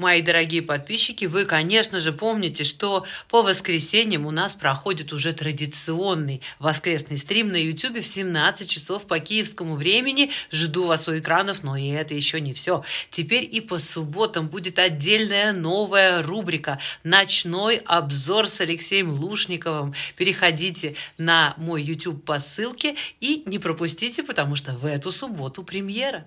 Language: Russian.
мои дорогие подписчики, вы, конечно же, помните, что по воскресеньям у нас проходит уже традиционный воскресный стрим на YouTube в 17 часов по киевскому времени. Жду вас у экранов, но и это еще не все. Теперь и по субботам будет отдельная новая рубрика «Ночной обзор с Алексеем Лушниковым». Переходите на мой YouTube по ссылке и не пропустите, потому что в эту субботу премьера.